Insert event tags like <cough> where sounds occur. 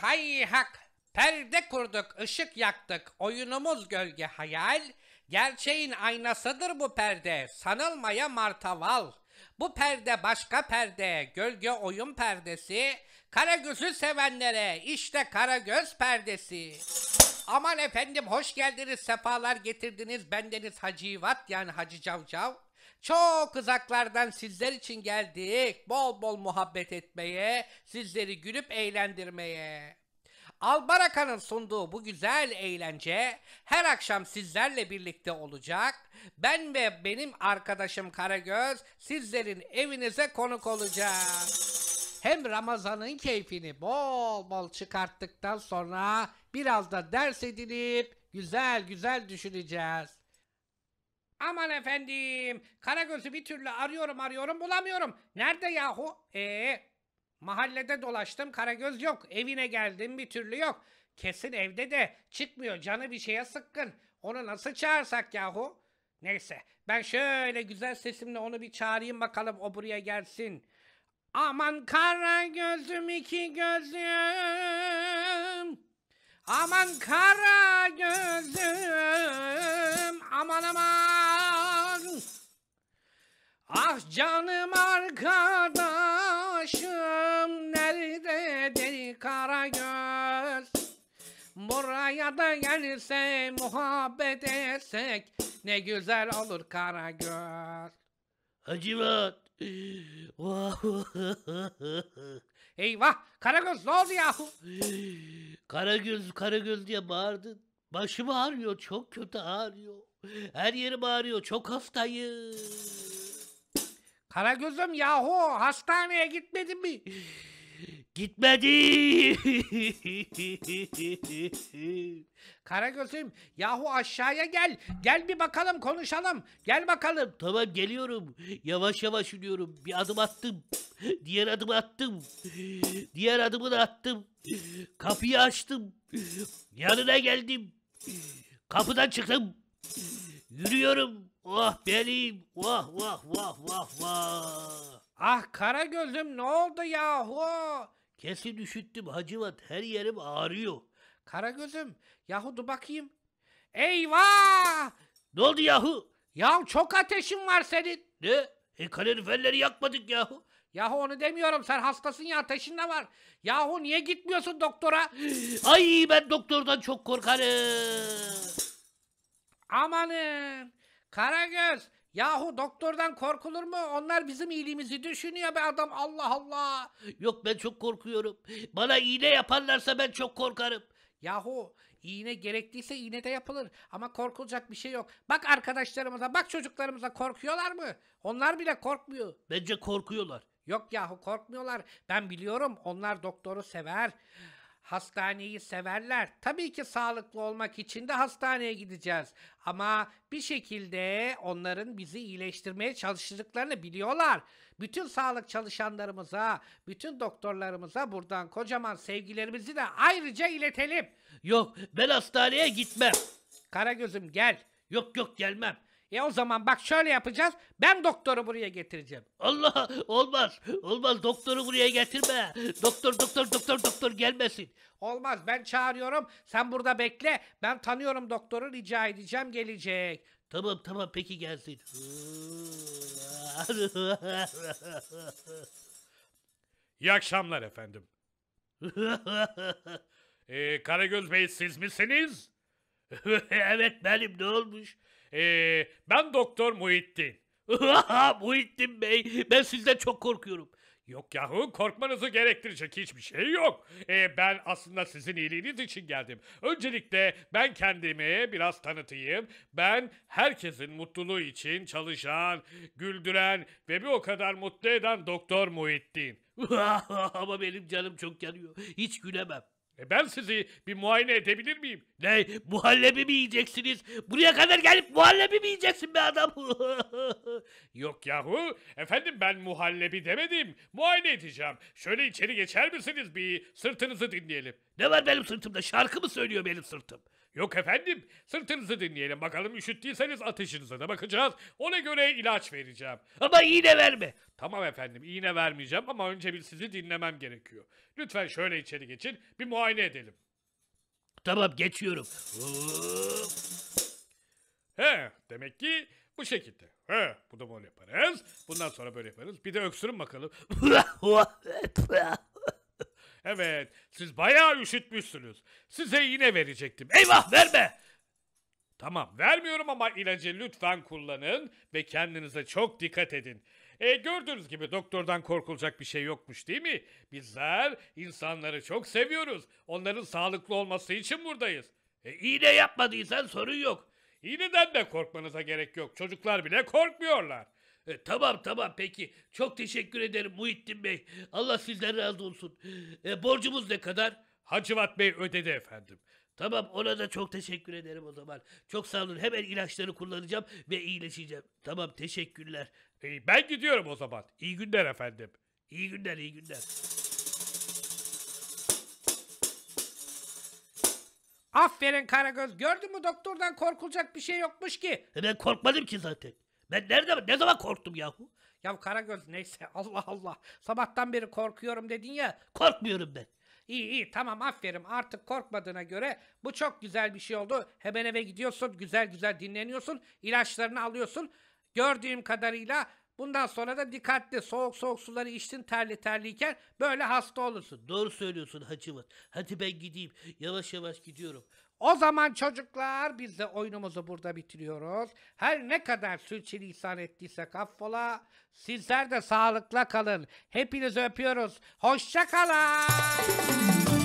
hay hak. Perde kurduk, ışık yaktık, oyunumuz gölge hayal. Gerçeğin aynasıdır bu perde, sanılmaya martaval. Bu perde başka perde, gölge oyun perdesi. kara Karagöz'ü sevenlere işte kara göz perdesi. Aman efendim hoş geldiniz, sefalar getirdiniz. Bendeniz Hacı Yivat yani Hacı Cavcav. Çok uzaklardan sizler için geldik. Bol bol muhabbet etmeye, sizleri gülüp eğlendirmeye. Albaraka'nın sunduğu bu güzel eğlence her akşam sizlerle birlikte olacak. Ben ve benim arkadaşım Karagöz sizlerin evinize konuk olacağım. Hem Ramazan'ın keyfini bol bol çıkarttıktan sonra biraz da ders edinip güzel güzel düşüneceğiz. Aman efendim. Karagöz'ü bir türlü arıyorum arıyorum bulamıyorum. Nerede yahu? Ee, mahallede dolaştım Karagöz yok. Evine geldim bir türlü yok. Kesin evde de çıkmıyor. Canı bir şeye sıkkın. Onu nasıl çağırsak yahu? Neyse ben şöyle güzel sesimle onu bir çağırayım bakalım o buraya gelsin. Aman kara gözüm iki gözüm. Aman kara gözüm. Aman aman. Ah canım arkadaşım nerededir Karagöz? Buraya da gelirse muhabbet etsek ne güzel olur Karagöz. Hacivat. <laughs> Eyvah Karagöz ne oldu yahu? Karagöz Karagöz diye bağırdın. Başım ağrıyor çok kötü ağrıyor. Her yerim ağrıyor çok hastayım. Karagöz'üm yahu hastaneye gitmedin mi? Gitmedi. Karagöz'üm yahu aşağıya gel. Gel bir bakalım konuşalım. Gel bakalım. Tamam geliyorum. Yavaş yavaş yürüyorum. Bir adım attım. Diğer adımı attım. Diğer adımı da attım. Kapıyı açtım. Yanına geldim. Kapıdan çıktım. Yürüyorum. Vah benim Vah vah vah vah vah. Ah kara gözüm ne oldu yahu? Kesin üşüttüm Hacıvat. Her yerim ağrıyor. Kara gözüm yahu dur bakayım. Eyvah! Ne oldu yahu? Ya çok ateşin var senin. Ne? E kaloriferleri yakmadık yahu. Yahu onu demiyorum sen hastasın ya ateşin de var. Yahu niye gitmiyorsun doktora? Ay ben doktordan çok korkarım. Amanın. Karagöz yahu doktordan korkulur mu? Onlar bizim iyiliğimizi düşünüyor be adam Allah Allah. Yok ben çok korkuyorum. Bana iğne yaparlarsa ben çok korkarım. Yahu iğne gerektiyse iğne de yapılır. Ama korkulacak bir şey yok. Bak arkadaşlarımıza, bak çocuklarımıza korkuyorlar mı? Onlar bile korkmuyor. Bence korkuyorlar. Yok yahu korkmuyorlar. Ben biliyorum onlar doktoru sever hastaneyi severler. Tabii ki sağlıklı olmak için de hastaneye gideceğiz. Ama bir şekilde onların bizi iyileştirmeye çalıştıklarını biliyorlar. Bütün sağlık çalışanlarımıza, bütün doktorlarımıza buradan kocaman sevgilerimizi de ayrıca iletelim. Yok ben hastaneye gitmem. Karagöz'üm gel. Yok yok gelmem. E o zaman bak şöyle yapacağız. Ben doktoru buraya getireceğim. Allah olmaz. Olmaz doktoru buraya getirme. Doktor doktor doktor doktor gelmesin. Olmaz ben çağırıyorum. Sen burada bekle. Ben tanıyorum doktoru rica edeceğim gelecek. Tamam tamam peki gelsin. <laughs> İyi akşamlar efendim. <laughs> ee, Karagöz Bey siz misiniz? <laughs> evet benim ne olmuş? Ee, ben Doktor Muhittin. <laughs> Muhittin Bey ben sizden çok korkuyorum. Yok yahu korkmanızı gerektirecek hiçbir şey yok. Ee, ben aslında sizin iyiliğiniz için geldim. Öncelikle ben kendimi biraz tanıtayım. Ben herkesin mutluluğu için çalışan, güldüren ve bir o kadar mutlu eden Doktor Muhittin. <laughs> Ama benim canım çok yanıyor. Hiç gülemem. E ben sizi bir muayene edebilir miyim? Ne? Muhallebi mi yiyeceksiniz? Buraya kadar gelip muhallebi mi yiyeceksin be adam? <laughs> Yok yahu. Efendim ben muhallebi demedim. Muayene edeceğim. Şöyle içeri geçer misiniz bir sırtınızı dinleyelim. Ne var benim sırtımda? Şarkı mı söylüyor benim sırtım? Yok efendim sırtınızı dinleyelim bakalım üşüttüyseniz ateşinize de bakacağız. Ona göre ilaç vereceğim. Ama iğne verme. Tamam efendim iğne vermeyeceğim ama önce bir sizi dinlemem gerekiyor. Lütfen şöyle içeri geçin bir muayene edelim. Tamam geçiyorum. He demek ki bu şekilde. He bu da böyle yaparız. Bundan sonra böyle yaparız. Bir de öksürün bakalım. <laughs> <laughs> Evet. Siz bayağı üşütmüşsünüz. Size yine verecektim. Eyvah verme. Tamam vermiyorum ama ilacı lütfen kullanın ve kendinize çok dikkat edin. E, gördüğünüz gibi doktordan korkulacak bir şey yokmuş değil mi? Bizler insanları çok seviyoruz. Onların sağlıklı olması için buradayız. E, iğne yapmadıysan sorun yok. İğneden de korkmanıza gerek yok. Çocuklar bile korkmuyorlar. E, tamam tamam peki. Çok teşekkür ederim Muhittin Bey. Allah sizden razı olsun. E, borcumuz ne kadar? Hacivat Bey ödedi efendim. Tamam ona da çok teşekkür ederim o zaman. Çok sağ olun. Hemen ilaçları kullanacağım ve iyileşeceğim. Tamam teşekkürler. E, ben gidiyorum o zaman. İyi günler efendim. İyi günler iyi günler. Aferin Karagöz. Gördün mü doktordan korkulacak bir şey yokmuş ki. E, ben korkmadım ki zaten. Ben nerede ne zaman korktum yahu? Ya Karagöz neyse <laughs> Allah Allah. Sabahtan beri korkuyorum dedin ya. Korkmuyorum ben. İyi iyi tamam aferin artık korkmadığına göre bu çok güzel bir şey oldu. Hemen eve gidiyorsun güzel güzel dinleniyorsun ilaçlarını alıyorsun. Gördüğüm kadarıyla bundan sonra da dikkatli soğuk soğuk suları içtin terli terliyken böyle hasta olursun. Doğru söylüyorsun hacımın. Hadi ben gideyim yavaş yavaş gidiyorum. O zaman çocuklar biz de oyunumuzu burada bitiriyoruz. Her ne kadar sürçülisan ettiysek affola. Sizler de sağlıkla kalın. Hepinizi öpüyoruz. Hoşça kalın.